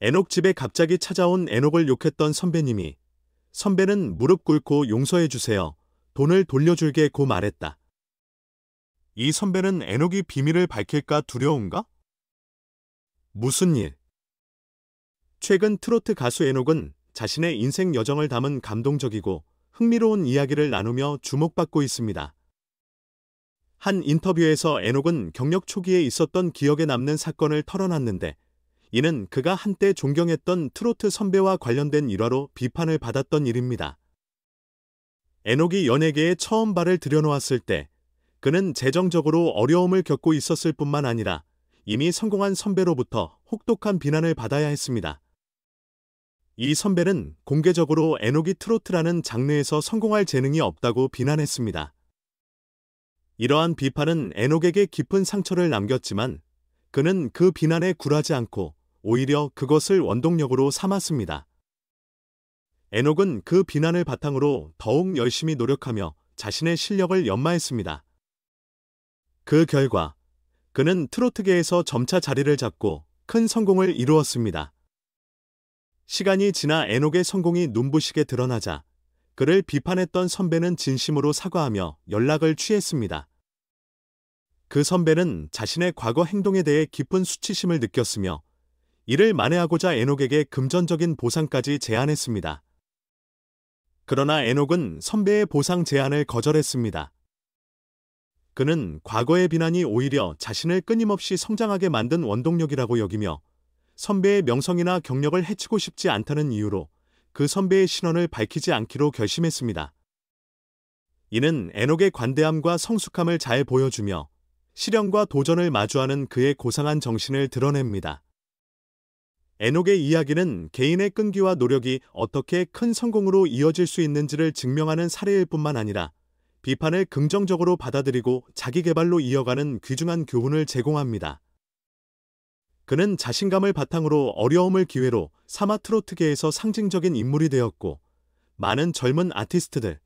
에녹 집에 갑자기 찾아온 에녹을 욕했던 선배님이 선배는 무릎 꿇고 용서해주세요. 돈을 돌려줄게 고 말했다. 이 선배는 에녹이 비밀을 밝힐까 두려운가? 무슨 일? 최근 트로트 가수 에녹은 자신의 인생 여정을 담은 감동적이고 흥미로운 이야기를 나누며 주목받고 있습니다. 한 인터뷰에서 에녹은 경력 초기에 있었던 기억에 남는 사건을 털어놨는데 이는 그가 한때 존경했던 트로트 선배와 관련된 일화로 비판을 받았던 일입니다. 에녹이 연예계에 처음 발을 들여놓았을 때 그는 재정적으로 어려움을 겪고 있었을 뿐만 아니라 이미 성공한 선배로부터 혹독한 비난을 받아야 했습니다. 이 선배는 공개적으로 에녹이 트로트라는 장르에서 성공할 재능이 없다고 비난했습니다. 이러한 비판은 에녹에게 깊은 상처를 남겼지만 그는 그 비난에 굴하지 않고 오히려 그것을 원동력으로 삼았습니다. 에녹은 그 비난을 바탕으로 더욱 열심히 노력하며 자신의 실력을 연마했습니다. 그 결과 그는 트로트계에서 점차 자리를 잡고 큰 성공을 이루었습니다. 시간이 지나 에녹의 성공이 눈부시게 드러나자 그를 비판했던 선배는 진심으로 사과하며 연락을 취했습니다. 그 선배는 자신의 과거 행동에 대해 깊은 수치심을 느꼈으며 이를 만회하고자 에녹에게 금전적인 보상까지 제안했습니다. 그러나 에녹은 선배의 보상 제안을 거절했습니다. 그는 과거의 비난이 오히려 자신을 끊임없이 성장하게 만든 원동력이라고 여기며 선배의 명성이나 경력을 해치고 싶지 않다는 이유로 그 선배의 신원을 밝히지 않기로 결심했습니다. 이는 에녹의 관대함과 성숙함을 잘 보여주며 시련과 도전을 마주하는 그의 고상한 정신을 드러냅니다. 에녹의 이야기는 개인의 끈기와 노력이 어떻게 큰 성공으로 이어질 수 있는지를 증명하는 사례일 뿐만 아니라 비판을 긍정적으로 받아들이고 자기 개발로 이어가는 귀중한 교훈을 제공합니다. 그는 자신감을 바탕으로 어려움을 기회로 사마 트로트계에서 상징적인 인물이 되었고 많은 젊은 아티스트들,